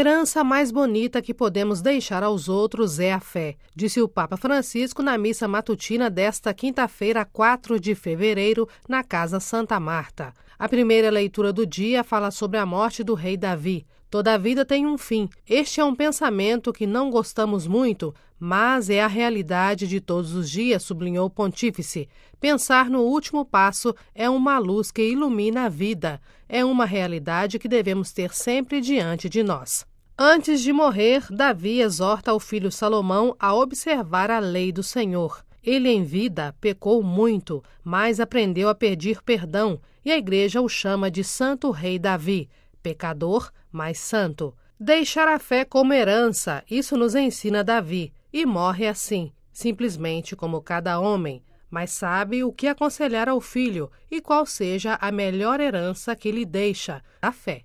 herança mais bonita que podemos deixar aos outros é a fé, disse o Papa Francisco na missa matutina desta quinta-feira, 4 de fevereiro, na Casa Santa Marta. A primeira leitura do dia fala sobre a morte do rei Davi. Toda a vida tem um fim. Este é um pensamento que não gostamos muito, mas é a realidade de todos os dias, sublinhou o pontífice. Pensar no último passo é uma luz que ilumina a vida, é uma realidade que devemos ter sempre diante de nós. Antes de morrer, Davi exorta o filho Salomão a observar a lei do Senhor. Ele em vida pecou muito, mas aprendeu a pedir perdão, e a igreja o chama de Santo Rei Davi, pecador, mas santo. Deixar a fé como herança, isso nos ensina Davi, e morre assim, simplesmente como cada homem, mas sabe o que aconselhar ao filho e qual seja a melhor herança que lhe deixa, a fé.